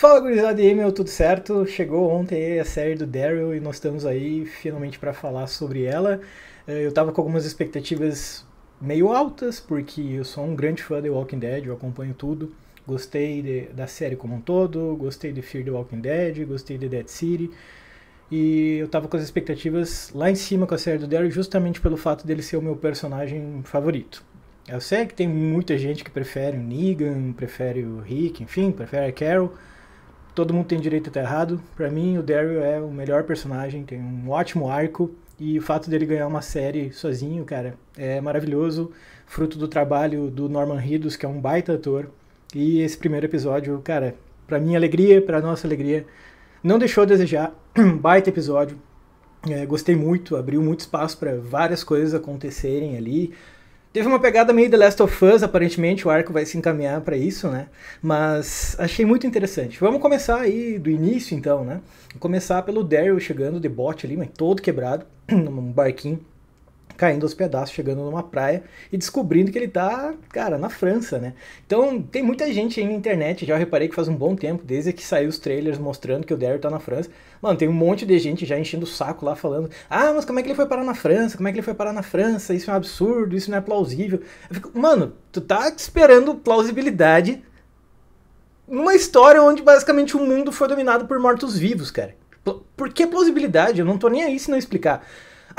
Fala gurizada e meu, tudo certo? Chegou ontem a série do Daryl e nós estamos aí finalmente para falar sobre ela. É, eu tava com algumas expectativas meio altas, porque eu sou um grande fã de Walking Dead, eu acompanho tudo. Gostei de, da série como um todo, gostei de Fear the Walking Dead, gostei de Dead City. E eu tava com as expectativas lá em cima com a série do Daryl justamente pelo fato dele ser o meu personagem favorito. Eu sei que tem muita gente que prefere o Negan, prefere o Rick, enfim, prefere a Carol todo mundo tem direito a estar tá errado. Para mim, o Daryl é o melhor personagem, tem um ótimo arco e o fato dele ganhar uma série sozinho, cara, é maravilhoso, fruto do trabalho do Norman Reedus, que é um baita ator. E esse primeiro episódio, cara, para minha alegria, para nossa alegria, não deixou a desejar. baita episódio. É, gostei muito, abriu muito espaço para várias coisas acontecerem ali. Teve uma pegada meio The Last of Us, aparentemente o arco vai se encaminhar para isso, né? Mas achei muito interessante. Vamos começar aí do início então, né? Vou começar pelo Daryl chegando de bote ali, mas todo quebrado, num barquinho caindo aos pedaços, chegando numa praia e descobrindo que ele tá, cara, na França, né? Então tem muita gente aí na internet, já reparei que faz um bom tempo, desde que saiu os trailers mostrando que o Daryl tá na França. Mano, tem um monte de gente já enchendo o saco lá falando: ah, mas como é que ele foi parar na França? Como é que ele foi parar na França? Isso é um absurdo, isso não é plausível. Eu fico, mano, tu tá esperando plausibilidade numa história onde basicamente o mundo foi dominado por mortos-vivos, cara. Por que plausibilidade? Eu não tô nem aí se não explicar.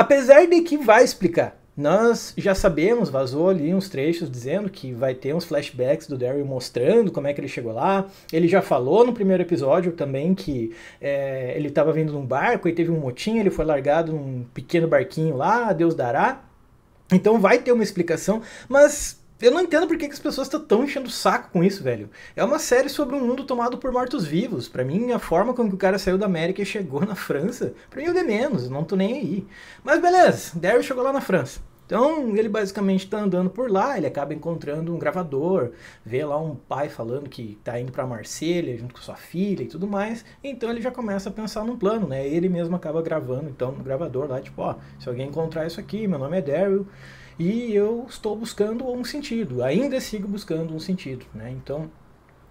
Apesar de que vai explicar. Nós já sabemos, vazou ali uns trechos dizendo que vai ter uns flashbacks do Daryl mostrando como é que ele chegou lá. Ele já falou no primeiro episódio também que é, ele estava vindo num barco e teve um motim, ele foi largado num pequeno barquinho lá, Deus dará. Então vai ter uma explicação, mas eu não entendo por que, as pessoas estão tão enchendo o saco com isso, velho. É uma série sobre um mundo tomado por mortos-vivos. Para mim, a forma como que o cara saiu da América e chegou na França, pra mim é de menos, não tô nem aí. Mas beleza, Daryl chegou lá na França. Então, ele basicamente tá andando por lá, ele acaba encontrando um gravador, vê lá um pai falando que tá indo para Marselha junto com sua filha e tudo mais. Então ele já começa a pensar num plano, né? Ele mesmo acaba gravando então no gravador lá, tipo, ó, se alguém encontrar isso aqui, meu nome é Daryl, e eu estou buscando um sentido, ainda sigo buscando um sentido, né? Então,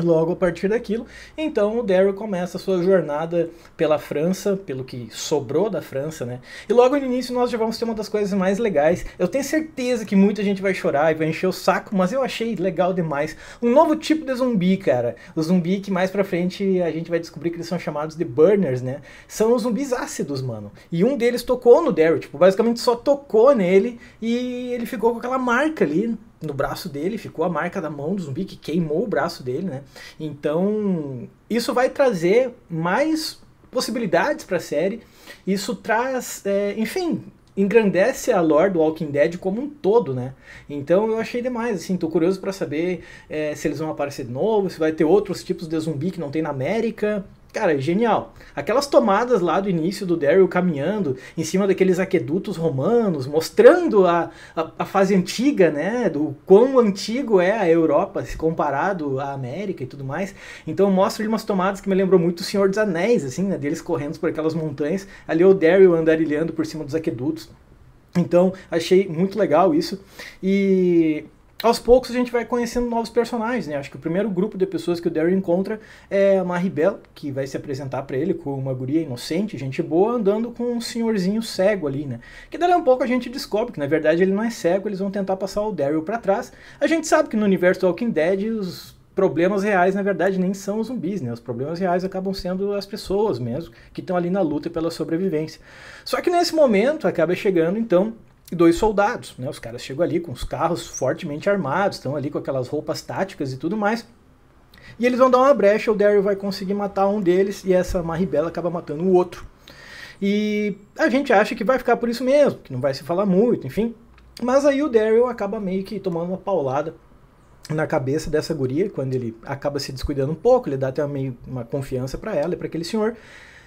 Logo a partir daquilo, então o Daryl começa a sua jornada pela França, pelo que sobrou da França, né? E logo no início nós já vamos ter uma das coisas mais legais. Eu tenho certeza que muita gente vai chorar e vai encher o saco, mas eu achei legal demais. Um novo tipo de zumbi, cara. O zumbi que mais pra frente a gente vai descobrir que eles são chamados de burners, né? São os zumbis ácidos, mano. E um deles tocou no Daryl, tipo, basicamente só tocou nele e ele ficou com aquela marca ali no braço dele, ficou a marca da mão do zumbi que queimou o braço dele, né? Então, isso vai trazer mais possibilidades para a série. Isso traz, é, enfim, engrandece a lore do Walking Dead como um todo, né? Então eu achei demais, assim, tô curioso para saber é, se eles vão aparecer de novo, se vai ter outros tipos de zumbi que não tem na América. Cara, genial. Aquelas tomadas lá do início do Daryl caminhando em cima daqueles aquedutos romanos, mostrando a, a, a, fase antiga, né? Do quão antigo é a Europa se comparado à América e tudo mais. Então mostra ali umas tomadas que me lembrou muito o Senhor dos Anéis, assim, né? Deles correndo por aquelas montanhas. Ali é o Daryl andarilhando por cima dos aquedutos. Então, achei muito legal isso. E aos poucos a gente vai conhecendo novos personagens, né? Acho que o primeiro grupo de pessoas que o Daryl encontra é a Maribel, que vai se apresentar para ele com uma guria inocente, gente boa, andando com um senhorzinho cego ali, né? Que daí a um pouco a gente descobre que na verdade ele não é cego, eles vão tentar passar o Daryl para trás. A gente sabe que no universo do Walking Dead os problemas reais, na verdade, nem são os zumbis, né? Os problemas reais acabam sendo as pessoas mesmo, que estão ali na luta pela sobrevivência. Só que nesse momento acaba chegando, então, e dois soldados. Né? Os caras chegam ali com os carros fortemente armados, estão ali com aquelas roupas táticas e tudo mais. E eles vão dar uma brecha, o Daryl vai conseguir matar um deles e essa Maribela acaba matando o outro. E a gente acha que vai ficar por isso mesmo, que não vai se falar muito, enfim. Mas aí o Daryl acaba meio que tomando uma paulada na cabeça dessa guria, quando ele acaba se descuidando um pouco, ele dá até meio uma confiança para ela e para aquele senhor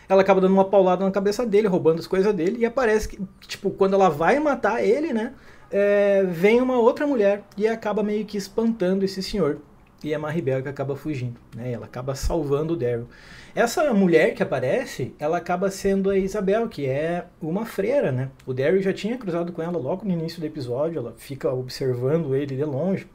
ela acaba dando uma paulada na cabeça dele, roubando as coisas dele, e aparece que, tipo, quando ela vai matar ele, né? É, vem uma outra mulher e acaba meio que espantando esse senhor. E a que acaba fugindo, né? Ela acaba salvando o Daryl. Essa mulher que aparece, ela acaba sendo a Isabel, que é uma freira, né? O Daryl já tinha cruzado com ela logo no início do episódio, ela fica observando ele de longe.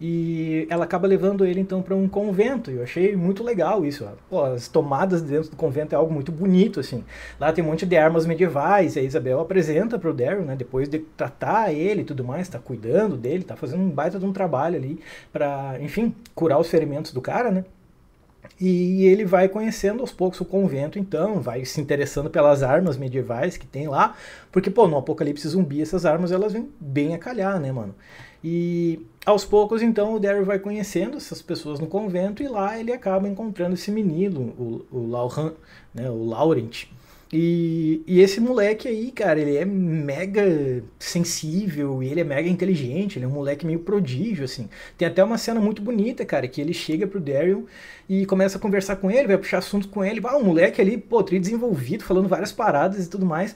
E ela acaba levando ele então para um convento. Eu achei muito legal isso. Pô, as tomadas dentro do convento é algo muito bonito assim. Lá tem um monte de armas medievais. E a Isabel apresenta para o Daryl, né, depois de tratar ele e tudo mais, tá cuidando dele, tá fazendo um baita de um trabalho ali para, enfim, curar os ferimentos do cara, né? E ele vai conhecendo aos poucos o convento, então, vai se interessando pelas armas medievais que tem lá, porque, pô, no apocalipse zumbi, essas armas elas vêm bem a calhar, né, mano? E aos poucos, então, o Daryl vai conhecendo essas pessoas no convento e lá ele acaba encontrando esse menino, o, o Lauren, né, o Laurent, e, e, esse moleque aí, cara, ele é mega sensível e ele é mega inteligente, ele é um moleque meio prodígio, assim. Tem até uma cena muito bonita, cara, que ele chega pro Daryl e começa a conversar com ele, vai puxar assunto com ele. Ah, o moleque ali, pô, desenvolvido, falando várias paradas e tudo mais.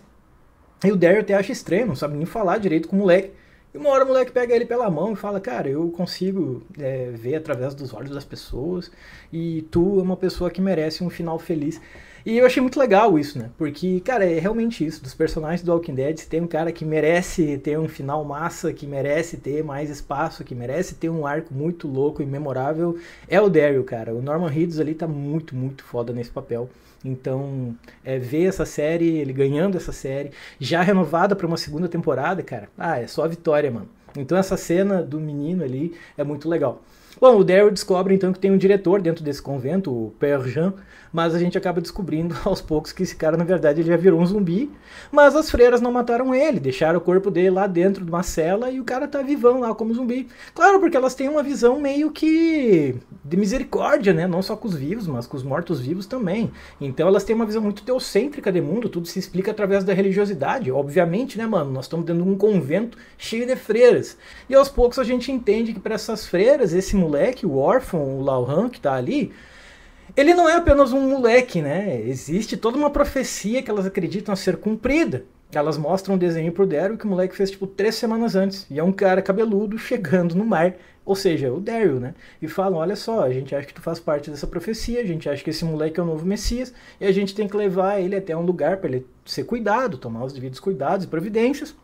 E o Daryl até acha estranho, não sabe nem falar direito com o moleque. E uma hora o moleque pega ele pela mão e fala: Cara, eu consigo é, ver através dos olhos das pessoas e tu é uma pessoa que merece um final feliz. E eu achei muito legal isso, né? Porque, cara, é realmente isso. Dos personagens do Walking Dead, tem um cara que merece ter um final massa, que merece ter mais espaço, que merece ter um arco muito louco e memorável, é o Daryl, cara. O Norman Reedus ali tá muito, muito foda nesse papel. Então, é, ver essa série, ele ganhando essa série, já renovada para uma segunda temporada, cara, ah, é só vitória, mano. Então, essa cena do menino ali é muito legal. Bom, o Daryl descobre então que tem um diretor dentro desse convento, o Père Jean, mas a gente acaba descobrindo aos poucos que esse cara na verdade ele já virou um zumbi, mas as freiras não mataram ele, deixaram o corpo dele lá dentro de uma cela e o cara tá vivão lá como zumbi. Claro, porque elas têm uma visão meio que de misericórdia, né? Não só com os vivos, mas com os mortos-vivos também. Então elas têm uma visão muito teocêntrica de mundo, tudo se explica através da religiosidade, obviamente, né, mano? Nós estamos dentro de um convento cheio de freiras. E aos poucos a gente entende que para essas freiras esse moleque, o órfão, o Lauhan que tá ali, ele não é apenas um moleque, né? Existe toda uma profecia que elas acreditam ser cumprida. Elas mostram um desenho pro Daryl que o moleque fez tipo três semanas antes. E é um cara cabeludo chegando no mar, ou seja, o Daryl, né? E falam: olha só, a gente acha que tu faz parte dessa profecia, a gente acha que esse moleque é o novo Messias, e a gente tem que levar ele até um lugar para ele ser cuidado, tomar os devidos cuidados e providências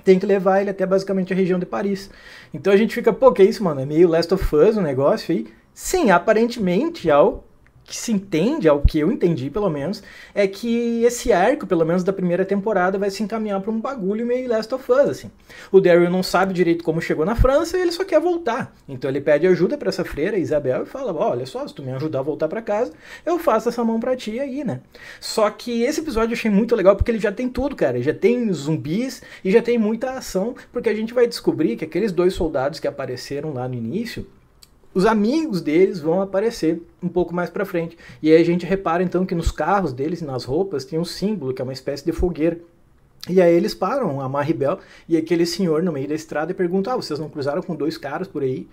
tem que levar ele até basicamente a região de Paris. Então a gente fica, pô, que isso, mano? É meio Last of Us o um negócio aí. Sim, aparentemente, ao que se entende, ao que eu entendi pelo menos, é que esse arco, pelo menos da primeira temporada, vai se encaminhar para um bagulho meio Last of Us, assim. O Daryl não sabe direito como chegou na França e ele só quer voltar. Então ele pede ajuda para essa freira, Isabel, e fala: olha só, se tu me ajudar a voltar para casa, eu faço essa mão para ti aí, né? Só que esse episódio eu achei muito legal porque ele já tem tudo, cara. Ele já tem zumbis e já tem muita ação, porque a gente vai descobrir que aqueles dois soldados que apareceram lá no início os amigos deles vão aparecer um pouco mais para frente. E aí a gente repara então que nos carros deles, nas roupas, tem um símbolo que é uma espécie de fogueira. E aí eles param a Maribel e aquele senhor no meio da estrada e pergunta: "Ah, vocês não cruzaram com dois caras por aí?"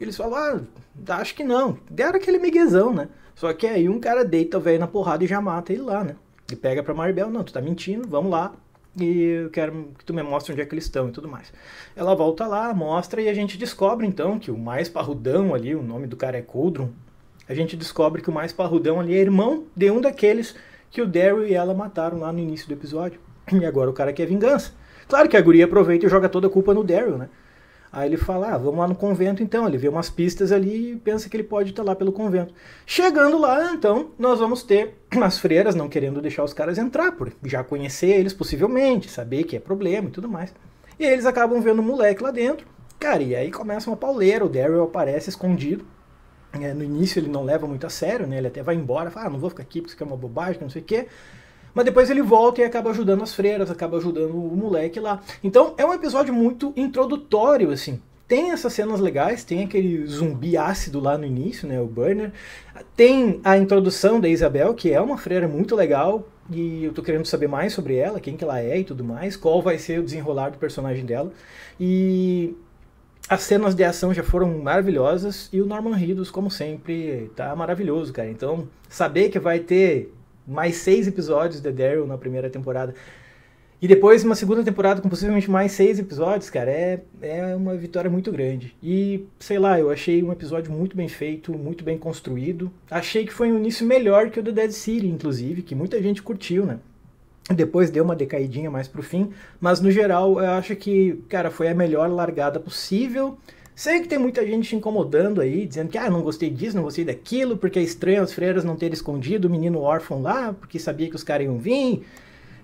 Eles falam: "Ah, acho que não". Deram aquele miguezão, né? Só que aí um cara deita o velho na porrada e já mata ele lá, né? E pega pra Maribel: "Não, tu tá mentindo, vamos lá" e eu quero que tu me mostre onde é que eles estão e tudo mais. Ela volta lá, mostra e a gente descobre então que o mais parrudão ali, o nome do cara é Coldrum, a gente descobre que o mais parrudão ali é irmão de um daqueles que o Daryl e ela mataram lá no início do episódio. E agora o cara quer vingança. Claro que a guria aproveita e joga toda a culpa no Daryl, né? Aí ele fala, ah, vamos lá no convento então. Ele vê umas pistas ali e pensa que ele pode estar lá pelo convento. Chegando lá, então, nós vamos ter as freiras não querendo deixar os caras entrar, por já conhecer eles possivelmente, saber que é problema e tudo mais. E eles acabam vendo o moleque lá dentro. Cara, e aí começa uma pauleira, o Daryl aparece escondido. É, no início ele não leva muito a sério, né? Ele até vai embora, fala, ah, não vou ficar aqui porque isso aqui é uma bobagem, não sei o quê. Mas depois ele volta e acaba ajudando as freiras, acaba ajudando o moleque lá. Então é um episódio muito introdutório, assim. Tem essas cenas legais, tem aquele zumbi ácido lá no início, né, o Burner. Tem a introdução da Isabel, que é uma freira muito legal, e eu tô querendo saber mais sobre ela, quem que ela é e tudo mais, qual vai ser o desenrolar do personagem dela. E as cenas de ação já foram maravilhosas e o Norman Reedus, como sempre, tá maravilhoso, cara. Então, saber que vai ter mais seis episódios de Daryl na primeira temporada. E depois uma segunda temporada com possivelmente mais seis episódios, cara, é, é uma vitória muito grande. E, sei lá, eu achei um episódio muito bem feito, muito bem construído. Achei que foi um início melhor que o do Dead City, inclusive, que muita gente curtiu, né? Depois deu uma decaidinha mais pro fim, mas no geral eu acho que, cara, foi a melhor largada possível Sei que tem muita gente te incomodando aí, dizendo que ah, não gostei disso, não gostei daquilo, porque é estranho as freiras não terem escondido o menino órfão lá, porque sabia que os caras iam vir.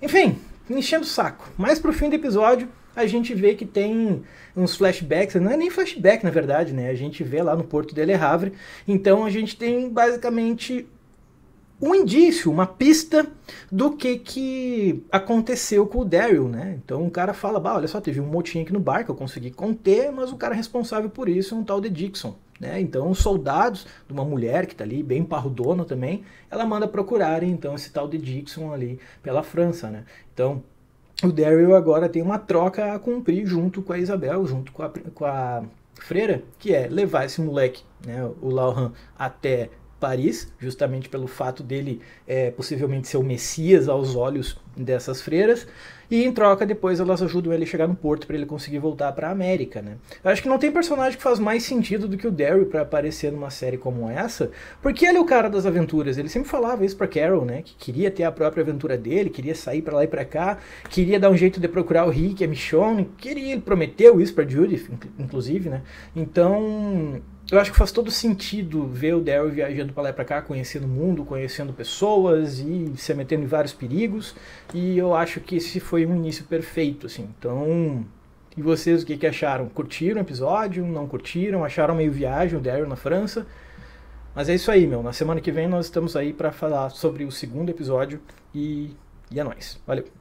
Enfim, enchendo o saco. Mas pro fim do episódio, a gente vê que tem uns flashbacks, não é nem flashback na verdade, né? A gente vê lá no Porto de Le Havre. Então a gente tem basicamente um indício, uma pista do que, que aconteceu com o Daryl, né? Então o cara fala, bah, olha só, teve um motim aqui no bar que eu consegui conter, mas o cara é responsável por isso é um tal de Dixon, né? Então os soldados de uma mulher que tá ali, bem parrudona também, ela manda procurar então esse tal de Dixon ali pela França, né? Então o Daryl agora tem uma troca a cumprir junto com a Isabel, junto com a, com a Freira, que é levar esse moleque, né, o Lauren, até Paris, justamente pelo fato dele é, possivelmente ser o Messias aos olhos dessas freiras. E em troca, depois elas ajudam ele a chegar no porto para ele conseguir voltar para a América, né? Eu acho que não tem personagem que faz mais sentido do que o Derry para aparecer numa série como essa, porque ele é o cara das aventuras. Ele sempre falava isso para Carol, né? Que queria ter a própria aventura dele, queria sair para lá e para cá, queria dar um jeito de procurar o Rick, a Michonne, queria, ele prometeu isso para Judith, inclusive, né? Então, eu acho que faz todo sentido ver o Daryl viajando para lá e para cá, conhecendo o mundo, conhecendo pessoas e se metendo em vários perigos. E eu acho que esse foi um início perfeito, assim. Então, e vocês o que, que acharam? Curtiram o episódio? Não curtiram? Acharam meio viagem o Daryl na França? Mas é isso aí, meu. Na semana que vem nós estamos aí para falar sobre o segundo episódio e, e é nóis. Valeu!